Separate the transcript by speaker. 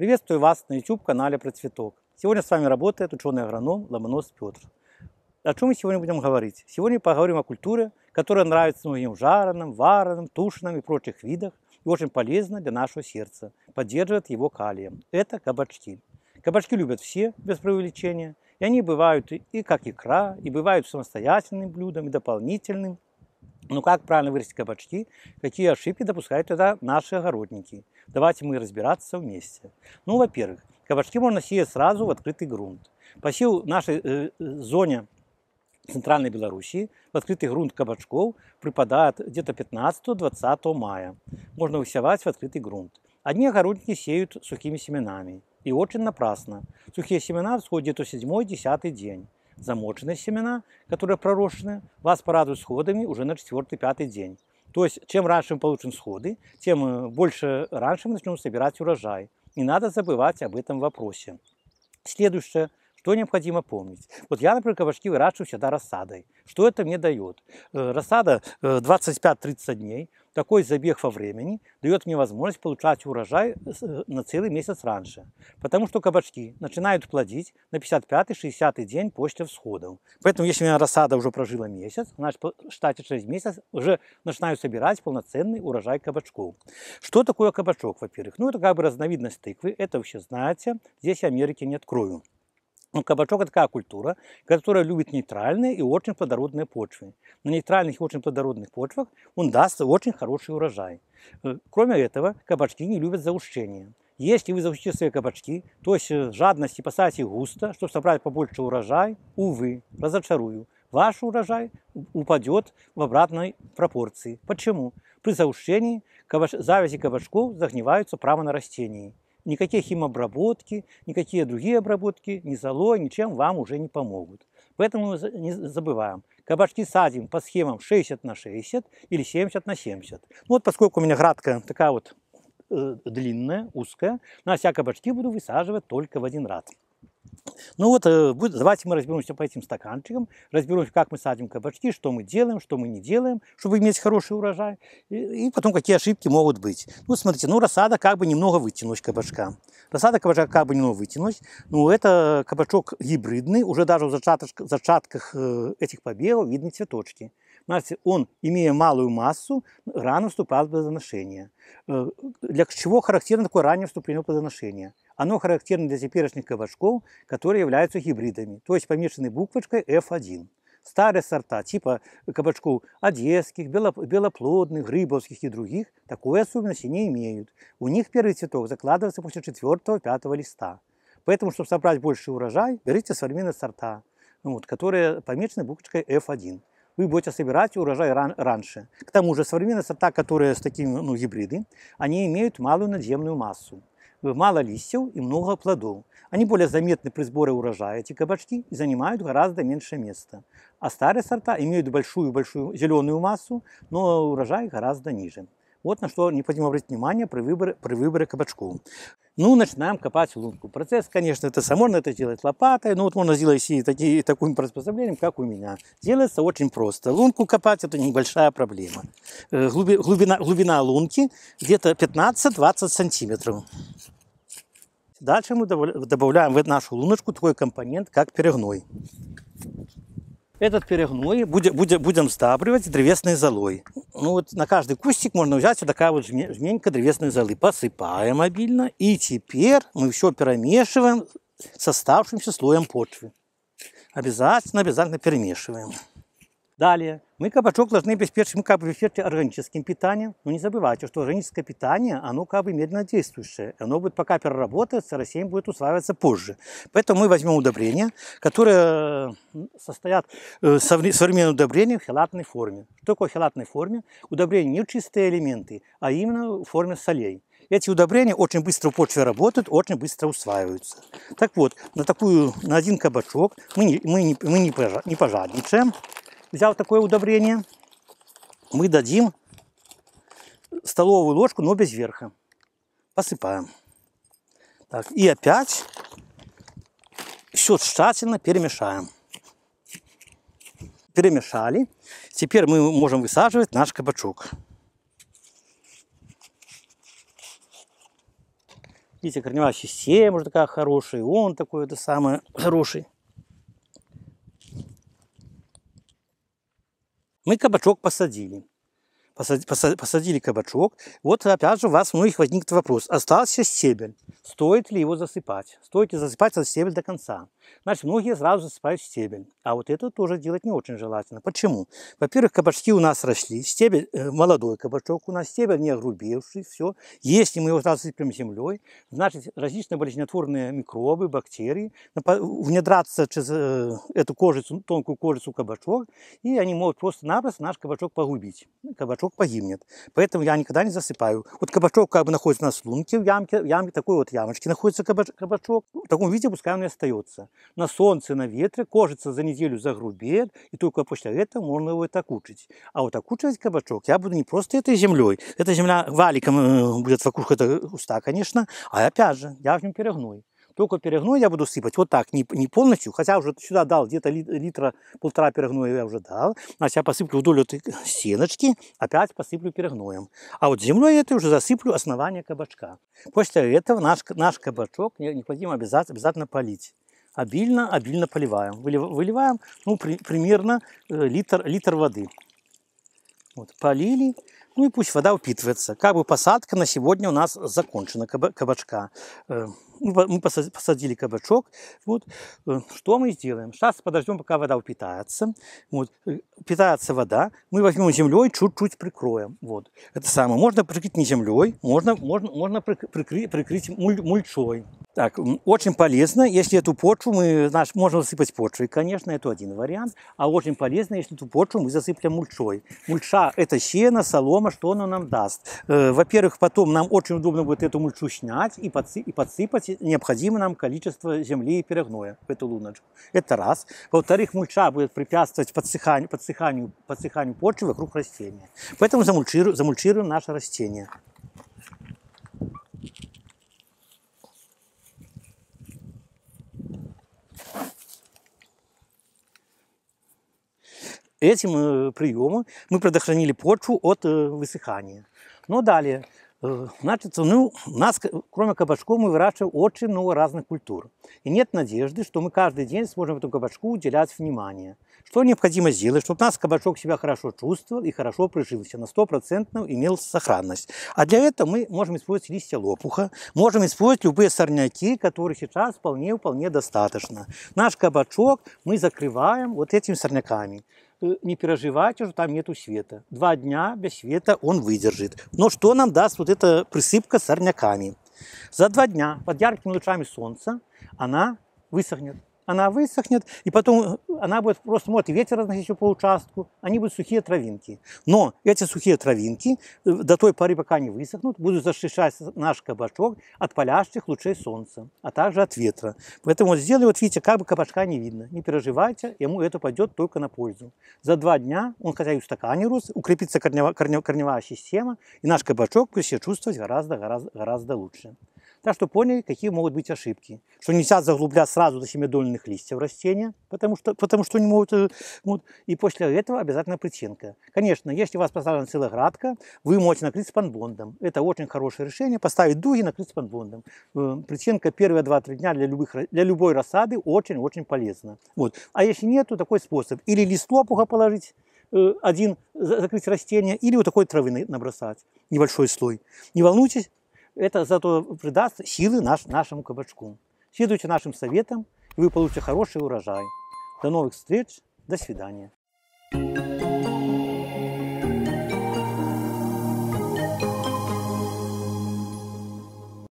Speaker 1: Приветствую вас на YouTube-канале «Про цветок». Сегодня с вами работает ученый-агроном Ломонос Петр. О чем мы сегодня будем говорить? Сегодня поговорим о культуре, которая нравится многим жареным, вареным, тушеным и прочих видах и очень полезна для нашего сердца, поддерживает его калием. Это кабачки. Кабачки любят все, без преувеличения, и они бывают и как икра, и бывают самостоятельным блюдом, и дополнительным. Но как правильно вырастить кабачки? Какие ошибки допускают тогда наши огородники? Давайте мы разбираться вместе. Ну, во-первых, кабачки можно сеять сразу в открытый грунт. По в нашей э, зоне Центральной Белоруссии в открытый грунт кабачков припадает где-то 15-20 мая. Можно высевать в открытый грунт. Одни огородники сеют сухими семенами. И очень напрасно. Сухие семена всходят где то 7-10 день. Замоченные семена, которые пророщены, вас порадуют сходами уже на 4-5 день. То есть, чем раньше мы получим сходы, тем э, больше раньше мы начнем собирать урожай. Не надо забывать об этом вопросе. Следующее. Что необходимо помнить? Вот я, например, кабачки выращиваю всегда рассадой. Что это мне дает? Э, рассада 25-30 э, дней, такой забег во времени дает мне возможность получать урожай э, на целый месяц раньше. Потому что кабачки начинают плодить на 55-60 день после всходов. Поэтому, если у меня рассада уже прожила месяц, значит, штате 6 месяц уже начинаю собирать полноценный урожай кабачков. Что такое кабачок, во-первых? Ну, это как бы разновидность тыквы, это вы все знаете, здесь Америки не открою. Но ну, кабачок – это такая культура, которая любит нейтральные и очень плодородные почвы. На нейтральных и очень плодородных почвах он даст очень хороший урожай. Э, кроме этого, кабачки не любят заущение. Если вы заучите свои кабачки, то есть э, жадность и посадите густо, чтобы собрать побольше урожай, увы, разочарую, ваш урожай упадет в обратной пропорции. Почему? При заушении кабач... завязи кабачков загниваются прямо на растении никакие химобработки, никакие другие обработки, ни золой, ничем вам уже не помогут. Поэтому не забываем, кабачки садим по схемам 60 на 60 или 70 на 70. Ну, вот поскольку у меня градка такая вот э, длинная, узкая, на вся кабачки буду высаживать только в один раз. Ну вот, э, давайте мы разберемся по этим стаканчикам, разберемся, как мы садим кабачки, что мы делаем, что мы не делаем, чтобы иметь хороший урожай, и, потом какие ошибки могут быть. Ну смотрите, ну рассада как бы немного вытянуть кабачка. Рассада кабачка бы немного вытянуть. Ну, это кабачок гибридный, уже даже в зачатках, зачатках э, этих побегов видны цветочки. Знаете, он, имея малую массу, рано вступает в плодоношение. Э, для чего характерно такое раннее вступление в плодоношение? Оно характерно для теперешних кабачков, которые являются гибридами, то есть помешаны буквочкой F1 старые сорта, типа э, кабачков одесских, белоплодных, грибовских и других, такой особенности не имеют. У них первый цветок закладывается после 4-5 листа. Поэтому, чтобы собрать больше урожай, берите современные сорта, вот, которые помечены буквочкой F1. Вы будете собирать урожай ран раньше. К тому же современные сорта, которые с такими ну, гибриды, они имеют малую надземную массу мало листьев и много плодов. Они более заметны при сборе урожая, эти кабачки, и занимают гораздо меньше места. А старые сорта имеют большую-большую зеленую массу, но урожай гораздо ниже. Вот на что необходимо обратить внимание при выборе, при выборе кабачку. Ну, начинаем копать лунку. Процесс, конечно, это само, можно это делать лопатой, но ну, вот можно сделать и такие, таким приспособлением, как у меня. Делается очень просто. Лунку копать – это небольшая проблема. Э, глубина, глубина лунки где-то 15-20 сантиметров. Дальше мы добавляем в нашу луночку такой компонент, как перегной. Этот перегной будем, будем, будем сдабривать древесной золой. Ну вот на каждый кустик можно взять вот такая вот жменька древесной золы. Посыпаем обильно. И теперь мы все перемешиваем с оставшимся слоем почвы. Обязательно, обязательно перемешиваем. Далее, мы кабачок должны обеспечить, мы как бы обеспечить органическим питанием. Но не забывайте, что органическое питание, оно как бы медленно действующее. Оно будет пока переработаться, рассеян будет усваиваться позже. Поэтому мы возьмем удобрения, которые состоят э, современные удобрения в хелатной форме. Что такое хелатной форме? Удобрения не чистые элементы, а именно в форме солей. Эти удобрения очень быстро в почве работают, очень быстро усваиваются. Так вот, на такую, на один кабачок мы не, мы не, мы не пожадничаем взял такое удобрение, мы дадим столовую ложку, но без верха. Посыпаем. Так, и опять все тщательно перемешаем. Перемешали. Теперь мы можем высаживать наш кабачок. Видите, корневая система уже такая хорошая, он такой это самый хороший. Мы кабачок посадили посадили кабачок. Вот опять же у вас у ну, многих возникнет вопрос. Остался стебель. Стоит ли его засыпать? Стоит ли засыпать этот стебель до конца? Значит, многие сразу засыпают стебель. А вот это тоже делать не очень желательно. Почему? Во-первых, кабачки у нас росли. Стебель, э, молодой кабачок у нас, стебель не огрубевший, все. Если мы его засыпем землей, значит, различные болезнетворные микробы, бактерии внедрятся через э, эту кожицу, тонкую кожицу кабачок, и они могут просто-напросто наш кабачок погубить. Кабачок кабачок погибнет. Поэтому я никогда не засыпаю. Вот кабачок как бы находится на слунке в ямке, в ямке такой вот ямочки находится кабачок. В таком виде пускай он и остается. На солнце, на ветре кожица за неделю загрубеет, и только после этого можно его и окучить. А вот окучивать кабачок я буду не просто этой землей. Эта земля валиком э, будет вокруг этого уста, конечно, а опять же, я в нем перегную. Только перегну я буду сыпать вот так, не, не полностью, хотя уже сюда дал где-то литра полтора перегноя я уже дал. Значит, я посыплю вдоль этой стеночки, опять посыплю перегноем. А вот землей этой уже засыплю основание кабачка. После этого наш, наш кабачок необходимо обязательно, обязательно полить обильно, обильно поливаем. Выливаем ну, при, примерно э, литр, литр воды. Вот, полили. Ну и пусть вода упитывается. Как бы посадка на сегодня у нас закончена кабачка. Э, мы посадили кабачок. Вот. Э, что мы сделаем? Сейчас подождем, пока вода упитается. Вот. Э, Питается вода. Мы возьмем землей, чуть-чуть прикроем. Вот. Это самое. Можно прикрыть не землей, можно, можно, можно прикрыть, прикрыть муль, мульчой. Так, очень полезно, если эту почву мы, наш, можно засыпать почвой, конечно, это один вариант, а очень полезно, если эту почву мы засыплем мульчой. Мульча – это сено, солома, что оно нам даст. Э, во-первых, потом нам очень удобно будет эту мульчу снять и подсыпать, и подсыпать необходимое нам количество земли и перегноя в эту луночку. Это раз. Во-вторых, мульча будет препятствовать подсыханию, подсыханию, подсыханию почвы вокруг растения. Поэтому замульчируем, замульчируем наше растение. этим э, приемом мы предохранили почву от э, высыхания. Но далее, э, значит, ну, у нас, кроме кабачков, мы выращиваем очень много разных культур. И нет надежды, что мы каждый день сможем этому кабачку уделять внимание. Что необходимо сделать, чтобы наш кабачок себя хорошо чувствовал и хорошо прижился, на стопроцентную имел сохранность. А для этого мы можем использовать листья лопуха, можем использовать любые сорняки, которых сейчас вполне-вполне достаточно. Наш кабачок мы закрываем вот этими сорняками. Э, не переживайте, что там нету света. Два дня без света он выдержит. Но что нам даст вот эта присыпка сорняками? За два дня под яркими лучами солнца она высохнет она высохнет, и потом э, она будет просто, может, ветер разносить ее по участку, они будут сухие травинки. Но эти сухие травинки э, до той поры, пока не высохнут, будут защищать наш кабачок от палящих лучей солнца, а также от ветра. Поэтому вот сделали, вот видите, как бы кабачка не видно. Не переживайте, ему это пойдет только на пользу. За два дня он хотя и в стакане рос, укрепится корневая, корневая система, и наш кабачок будет себя чувствовать гораздо, гораздо, гораздо лучше. Так что поняли, какие могут быть ошибки. Что нельзя заглублять сразу до семидольных листьев растения, потому что, потому что они могут, э, могут. И после этого обязательно причинка. Конечно, если у вас поставлена целая градка, вы можете накрыть спанбондом. Это очень хорошее решение. Поставить дуги, накрыть спанбондом. Э, причинка первые 2-3 дня для, любых, для любой рассады очень-очень полезна. Вот. А если нет, то такой способ. Или лист лопуха положить, э, один закрыть растение или вот такой травы набросать, небольшой слой. Не волнуйтесь, это зато придаст силы наш, нашему кабачку. Следуйте нашим советам, и вы получите хороший урожай. До новых встреч, до свидания.